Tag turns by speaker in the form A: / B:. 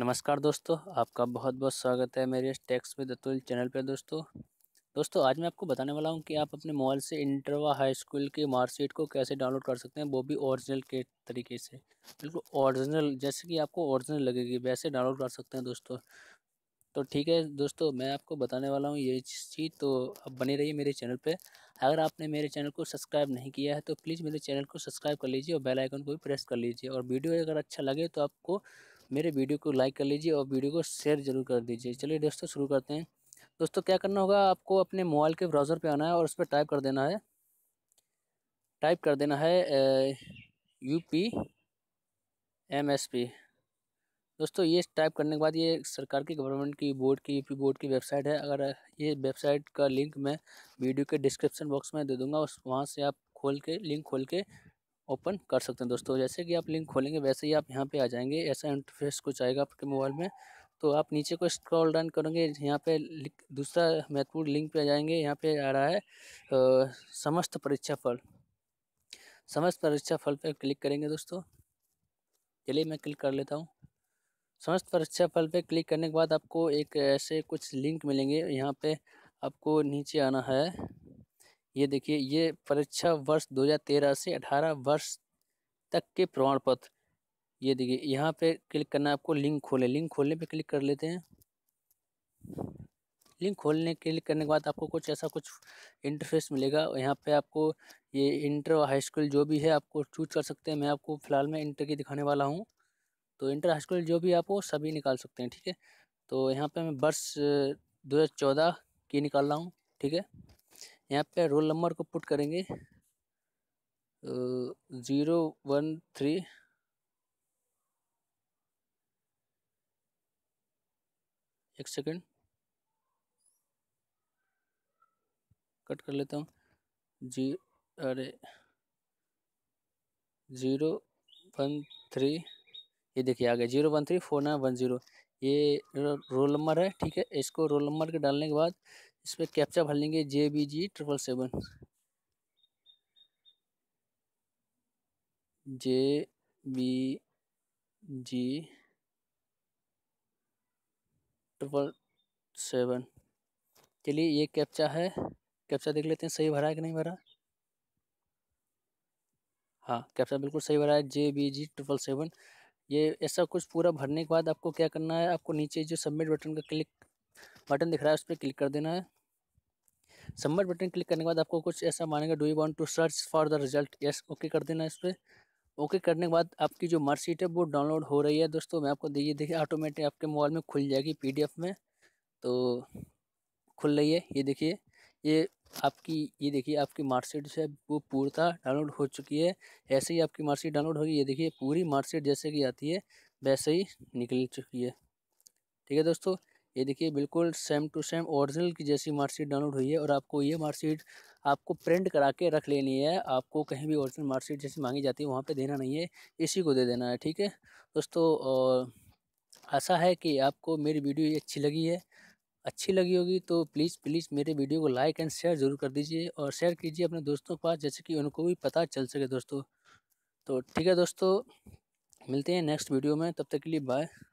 A: नमस्कार दोस्तों आपका बहुत बहुत स्वागत है मेरे टेक्स विद अतुल चैनल पर दोस्तों दोस्तों आज मैं आपको बताने वाला हूं कि आप अपने मोबाइल से इंटरवा हाई स्कूल की मार्कशीट को कैसे डाउनलोड कर सकते हैं वो भी ओरिजिनल के तरीके से बिल्कुल ओरिजिनल जैसे कि आपको ओरिजिनल लगेगी वैसे डाउनलोड कर सकते हैं दोस्तों तो ठीक है दोस्तों मैं आपको बताने वाला हूँ ये चीज़ तो अब बने रहिए मेरे चैनल पर अगर आपने मेरे चैनल को सब्सक्राइब नहीं किया है तो प्लीज़ मेरे चैनल को सब्सक्राइब कर लीजिए और बेलाइकन को भी प्रेस कर लीजिए और वीडियो अगर अच्छा लगे तो आपको मेरे वीडियो को लाइक कर लीजिए और वीडियो को शेयर जरूर कर दीजिए चलिए दोस्तों शुरू करते हैं दोस्तों क्या करना होगा आपको अपने मोबाइल के ब्राउज़र पे आना है और उस पर टाइप कर देना है टाइप कर देना है U P M S P दोस्तों ये टाइप करने के बाद ये सरकार की गवर्नमेंट की बोर्ड की यूपी बोर्ड की वेबसाइट है अगर ये वेबसाइट का लिंक मैं वीडियो के डिस्क्रिप्शन बॉक्स में दे दूँगा उस वहाँ से आप खोल के लिंक खोल के ओपन कर सकते हैं दोस्तों जैसे कि आप लिंक खोलेंगे वैसे ही आप यहाँ पे आ जाएंगे ऐसा इंटरफेस कुछ आएगा आपके मोबाइल में तो आप नीचे को स्क्रॉल डाउन करेंगे यहाँ पे दूसरा महत्वपूर्ण लिंक पे आ जाएंगे यहाँ पे आ रहा है आ, समस्त परीक्षा फल समस्त परीक्षा फल पर क्लिक करेंगे दोस्तों चलिए मैं क्लिक कर लेता हूँ समस्त परीक्षा फल पर क्लिक करने के बाद आपको एक ऐसे कुछ लिंक मिलेंगे यहाँ पर आपको नीचे आना है ये देखिए ये परीक्षा वर्ष 2013 से 18 वर्ष तक के प्रमाण पत्र ये देखिए यहाँ पे क्लिक करना आपको लिंक खोले लिंक खोलने पे क्लिक कर लेते हैं लिंक खोलने क्लिक करने के बाद आपको कुछ ऐसा कुछ इंटरफेस मिलेगा यहाँ पे आपको ये इंटर और हाई स्कूल जो भी है आपको चूज कर सकते हैं मैं आपको फ़िलहाल में इंटर की दिखाने वाला हूँ तो इंटर हाई स्कूल जो भी आप वो सभी निकाल सकते हैं ठीक है तो यहाँ पर मैं वर्ष दो की निकाल रहा हूँ ठीक है यहाँ पे रोल नंबर को पुट करेंगे ज़ीरो वन थ्री एक सेकेंड कट कर लेता हूँ जी अरे ज़ीरो वन थ्री ये देखिए आ गया zero one three four nine one zero ये रोल नंबर है ठीक है इसको रोल नंबर के डालने के बाद इस पर कैप्चा भर लेंगे J B G triple seven J B G triple seven चलिए ये कैप्चा है कैप्चा देख लेते हैं सही भरा है कि नहीं भरा हाँ कैप्चा बिल्कुल सही भरा है J B G triple seven ये ऐसा कुछ पूरा भरने के बाद आपको क्या करना है आपको नीचे जो सबमिट बटन का क्लिक बटन दिख रहा है उस पर क्लिक कर देना है सबमिट बटन क्लिक करने के बाद आपको कुछ ऐसा मानेगा do you want to search for the result yes okay कर देना इस पर ओके करने के बाद आपकी जो मार्कशीट है वो डाउनलोड हो रही है दोस्तों मैं आपको देखिए देखिए ऑटोमेटिक आपके मोबाइल में खुल जाएगी पी में तो खुल रही है ये देखिए ये आपकी ये देखिए आपकी मार्कशीट जो है वो पूर्ता डाउनलोड हो चुकी है ऐसे ही आपकी मार्कशीट डाउनलोड होगी ये देखिए पूरी मार्कशीट जैसे कि आती है वैसे ही निकल चुकी है ठीक है दोस्तों ये देखिए बिल्कुल सेम टू सेम ओरिजिनल की जैसी मार्कशीट डाउनलोड हुई है और आपको ये मार्कशीट आपको प्रिंट करा के रख लेनी है आपको कहीं भी ओरिजिनल मार्कशीट जैसी मांगी जाती है वहाँ पे देना नहीं है इसी को दे देना है ठीक है दोस्तों आशा है कि आपको मेरी वीडियो अच्छी लगी है अच्छी लगी होगी तो प्लीज़ प्लीज़ मेरे वीडियो को लाइक एंड शेयर ज़रूर कर दीजिए और शेयर कीजिए अपने दोस्तों के पास जैसे कि उनको भी पता चल सके दोस्तों तो ठीक है दोस्तों मिलते हैं नेक्स्ट वीडियो में तब तक के लिए बाय